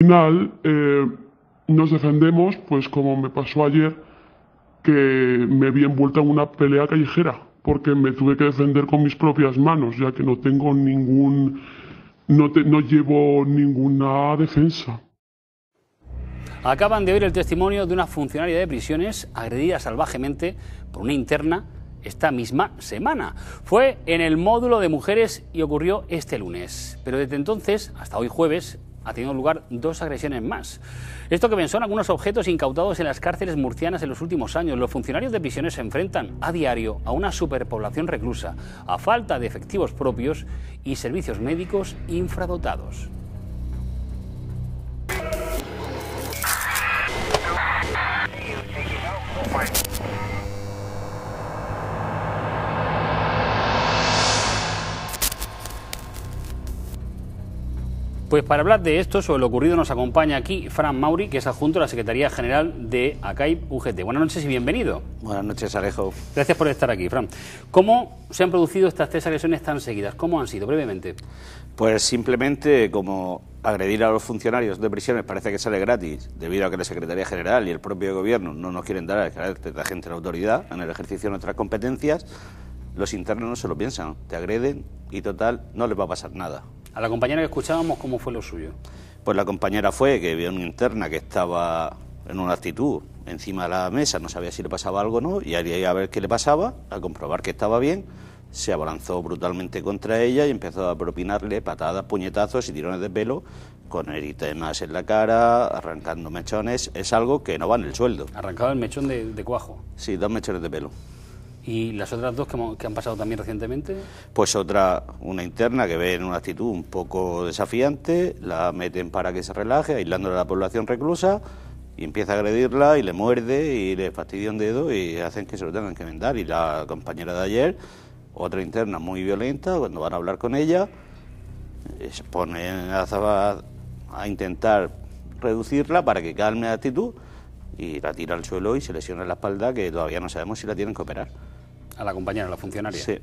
final eh, nos defendemos, pues como me pasó ayer, que me vi envuelta en una pelea callejera, porque me tuve que defender con mis propias manos, ya que no tengo ningún, no, no llevo ninguna defensa. Acaban de oír el testimonio de una funcionaria de prisiones agredida salvajemente por una interna esta misma semana. Fue en el módulo de mujeres y ocurrió este lunes. Pero desde entonces, hasta hoy jueves, ha tenido lugar dos agresiones más. Esto que ven son algunos objetos incautados en las cárceles murcianas en los últimos años. Los funcionarios de prisiones se enfrentan a diario a una superpoblación reclusa, a falta de efectivos propios y servicios médicos infradotados. Pues para hablar de esto, sobre lo ocurrido, nos acompaña aquí Fran Mauri, que es adjunto a la Secretaría General de ACAIP UGT. Buenas noches y bienvenido. Buenas noches, Alejo. Gracias por estar aquí, Fran. ¿Cómo se han producido estas tres agresiones tan seguidas? ¿Cómo han sido, brevemente? Pues simplemente como agredir a los funcionarios de prisiones parece que sale gratis, debido a que la Secretaría General y el propio Gobierno no nos quieren dar a carácter de la autoridad en el ejercicio de nuestras competencias, los internos no se lo piensan, te agreden y total no les va a pasar nada. A la compañera que escuchábamos, ¿cómo fue lo suyo? Pues la compañera fue que vio una interna que estaba en una actitud encima de la mesa, no sabía si le pasaba algo o no, y ahí a ver qué le pasaba, a comprobar que estaba bien, se abalanzó brutalmente contra ella y empezó a propinarle patadas, puñetazos y tirones de pelo con eritemas en la cara, arrancando mechones. Es algo que no va en el sueldo. Arrancaba el mechón de, de cuajo. Sí, dos mechones de pelo. ¿Y las otras dos que, han pasado también recientemente? Pues otra, una interna que ve en una actitud un poco desafiante, la meten para que se relaje, aislándole a la población reclusa, y empieza a agredirla y le muerde y le fastidia un dedo y hacen que se lo tengan que vendar. Y la compañera de ayer, otra interna muy violenta, cuando van a hablar con ella, eh, se ponen a, a intentar reducirla para que calme la actitud y la tira al suelo y se lesiona la espalda que todavía no sabemos si la tienen que operar a la compañera, a la funcionaria. Sí.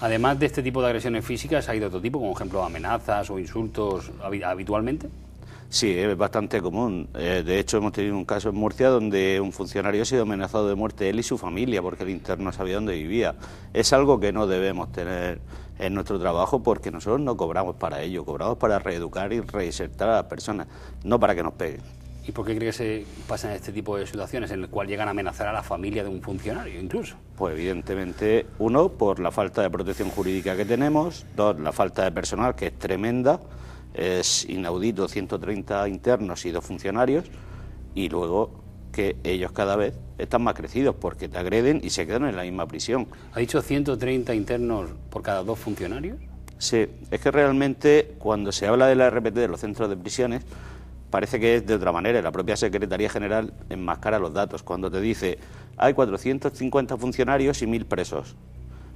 Además de este tipo de agresiones físicas, ¿ha de otro tipo, como ejemplo amenazas o insultos habitualmente? Sí, es bastante común. Eh, de hecho, hemos tenido un caso en Murcia donde un funcionario ha sido amenazado de muerte, él y su familia, porque el interno sabía dónde vivía. Es algo que no debemos tener en nuestro trabajo porque nosotros no cobramos para ello, cobramos para reeducar y reinsertar a las personas, no para que nos peguen. ¿Y por qué crees que se pasan este tipo de situaciones en el cual llegan a amenazar a la familia de un funcionario incluso? Pues evidentemente, uno, por la falta de protección jurídica que tenemos, dos, la falta de personal que es tremenda, es inaudito 130 internos y dos funcionarios, y luego que ellos cada vez están más crecidos porque te agreden y se quedan en la misma prisión. ¿Ha dicho 130 internos por cada dos funcionarios? Sí, es que realmente cuando se habla de la RPT de los centros de prisiones, parece que es de otra manera. La propia Secretaría General enmascara los datos cuando te dice hay 450 funcionarios y 1.000 presos.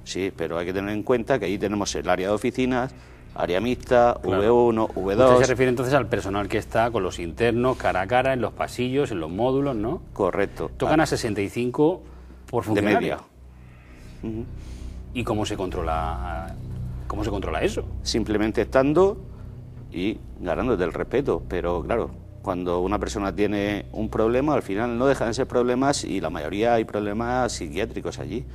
Sí, pero hay que tener en cuenta que ahí tenemos el área de oficinas, área mixta, V1, V2. Usted se refiere entonces al personal que está con los internos, cara a cara, en los pasillos, en los módulos, ¿no? Correcto. Tocan a 65 por funcionario. De media. ¿Y cómo se controla cómo se controla eso? Simplemente estando y ganándote el respeto. Pero claro, cuando una persona tiene un problema, al final no dejan de ser problemas y la mayoría hay problemas psiquiátricos allí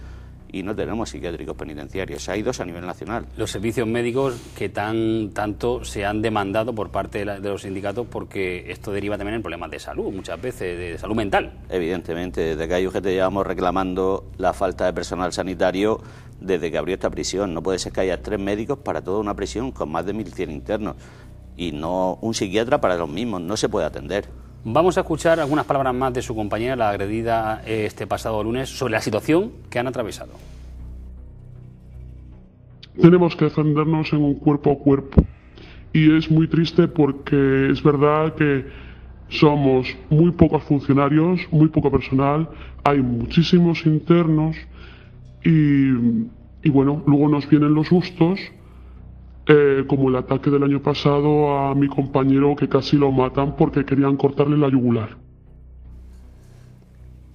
y no tenemos psiquiátricos penitenciarios. Hay dos a nivel nacional. Los servicios médicos que tan tanto se han demandado por parte de, los sindicatos porque esto deriva también en problemas de salud, muchas veces, de salud mental. Evidentemente, desde que hay UGT llevamos reclamando la falta de personal sanitario desde que abrió esta prisión. No puede ser que haya tres médicos para toda una prisión con más de 1.100 internos y no un psiquiatra para los mismos. No se puede atender. Vamos a escuchar algunas palabras más de su compañera, la agredida eh, este pasado lunes, sobre la situación que han atravesado. Tenemos que defendernos en un cuerpo a cuerpo. Y es muy triste porque es verdad que somos muy pocos funcionarios, muy poco personal, hay muchísimos internos y, bueno, luego nos vienen los gustos eh, como el ataque del año pasado a mi compañero que casi lo matan porque querían cortarle la yugular.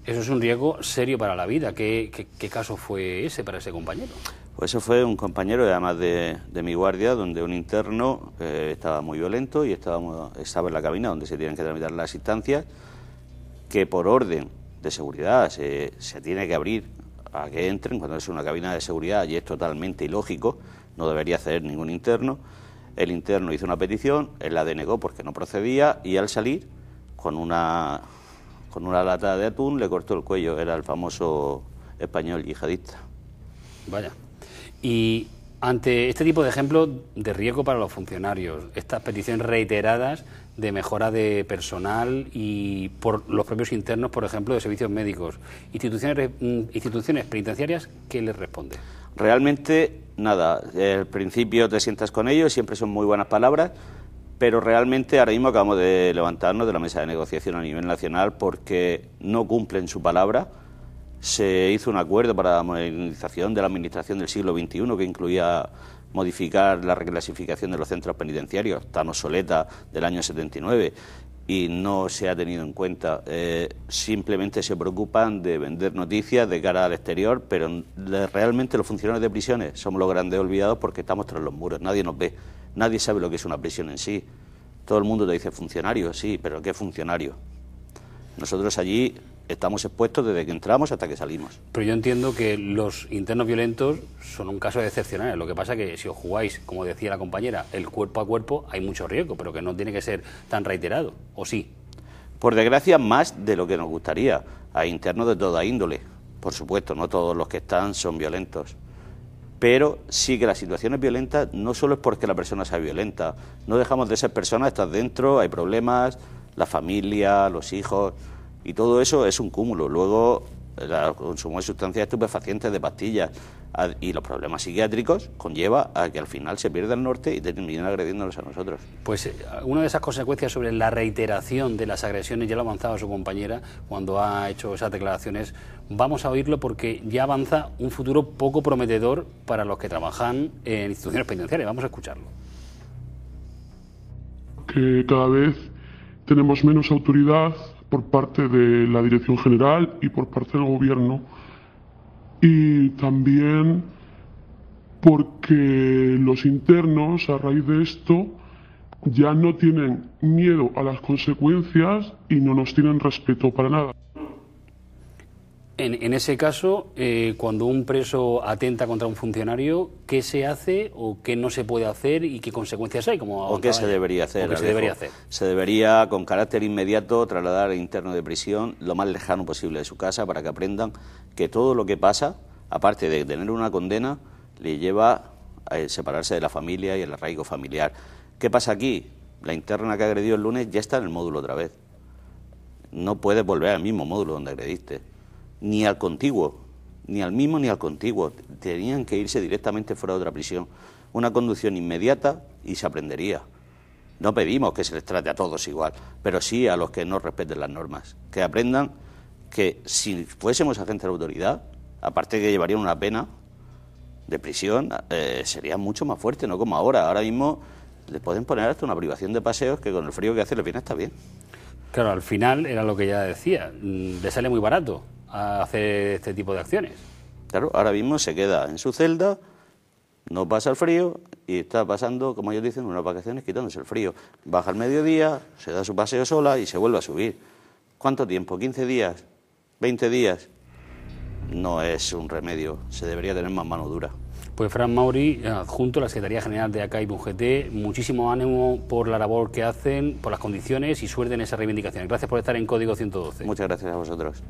Eso es un riesgo serio para la vida. ¿Qué, caso fue ese para ese compañero? Pues ese fue un compañero, además de, mi guardia, donde un interno eh, estaba muy violento y estaba, estaba en la cabina donde se tienen que tramitar las instancias, que por orden de seguridad se tiene que abrir ...para que entren, cuando es una cabina de seguridad y es totalmente ilógico, no debería ceder ningún interno. El interno hizo una petición, él la denegó porque no procedía y al salir con una, con una lata de atún le cortó el cuello, era el famoso español yihadista. Vaya. Y ante este tipo de ejemplo de riesgo para los funcionarios, estas peticiones reiteradas de mejora de personal y por los propios internos, por ejemplo, de servicios médicos, instituciones, mm, instituciones penitenciarias, ¿qué les responde? Realmente nada. Al principio te sientas con ellos, siempre son muy buenas palabras, pero realmente ahora mismo acabamos de levantarnos de la mesa de negociación a nivel nacional porque no cumplen su palabra se hizo un acuerdo para la modernización de la administración del siglo XXI que incluía modificar la reclasificación de los centros penitenciarios, tan obsoleta del año 79, y no se ha tenido en cuenta. Eh, simplemente se preocupan de vender noticias de cara al exterior, pero realmente los funcionarios de prisiones somos los grandes olvidados porque estamos tras los muros, nadie nos ve, nadie sabe lo que es una prisión en sí. Todo el mundo te dice funcionario, sí, pero ¿qué funcionario? Nosotros allí estamos expuestos desde que entramos hasta que salimos. Pero yo entiendo que los internos violentos son un caso excepcional. Lo que pasa es que si os jugáis, como decía la compañera, el cuerpo a cuerpo, hay mucho riesgo, pero que no tiene que ser tan reiterado, ¿o sí? Por desgracia, más de lo que nos gustaría. Hay internos de toda índole, por supuesto, no todos los que están son violentos. Pero sí que la situación es violenta... no solo es porque la persona sea violenta, no dejamos de ser personas, estás dentro, hay problemas, la familia, los hijos. Y todo eso es un cúmulo. Luego, el consumo de sustancias estupefacientes, de pastillas y los problemas psiquiátricos conlleva a que al final se pierda el norte y terminen agrediéndonos a nosotros. Pues eh, una de esas consecuencias sobre la reiteración de las agresiones, ya lo ha avanzado su compañera cuando ha hecho esas declaraciones, vamos a oírlo porque ya avanza un futuro poco prometedor para los que trabajan en instituciones penitenciarias. Vamos a escucharlo. Que cada vez tenemos menos autoridad, por parte de la Dirección General y por parte del Gobierno. Y también porque los internos, a raíz de esto, ya no tienen miedo a las consecuencias y no nos tienen respeto para nada. En, ese caso, eh, cuando un preso atenta contra un funcionario, ¿qué se hace o qué no se puede hacer y qué consecuencias hay? Como ¿O qué se debería hacer? se debería hacer? Se debería, con carácter inmediato, trasladar al interno de prisión lo más lejano posible de su casa para que aprendan que todo lo que pasa, aparte de tener una condena, le lleva a eh, separarse de la familia y el arraigo familiar. ¿Qué pasa aquí? La interna que agredió el lunes ya está en el módulo otra vez. No puedes volver al mismo módulo donde agrediste ni al contiguo, ni al mismo ni al contiguo. Tenían que irse directamente fuera de otra prisión. Una conducción inmediata y se aprendería. No pedimos que se les trate a todos igual, pero sí a los que no respeten las normas. Que aprendan que si fuésemos agentes de autoridad, aparte que llevarían una pena de prisión, eh, sería mucho más fuerte, no como ahora. Ahora mismo les pueden poner hasta una privación de paseos que con el frío que hace les viene está bien. Claro, al final era lo que ya decía, mm, le sale muy barato a hacer este tipo de acciones. Claro, ahora mismo se queda en su celda, no pasa el frío y está pasando, como ellos dicen, unas vacaciones quitándose el frío. Baja al mediodía, se da su paseo sola y se vuelve a subir. ¿Cuánto tiempo? ¿15 días? ¿20 días? No es un remedio, se debería tener más mano dura. Pues Fran Mauri, adjunto a la Secretaría General de y UGT, muchísimo ánimo por la labor que hacen, por las condiciones y suerte en esas reivindicaciones. Gracias por estar en Código 112. Muchas gracias a vosotros.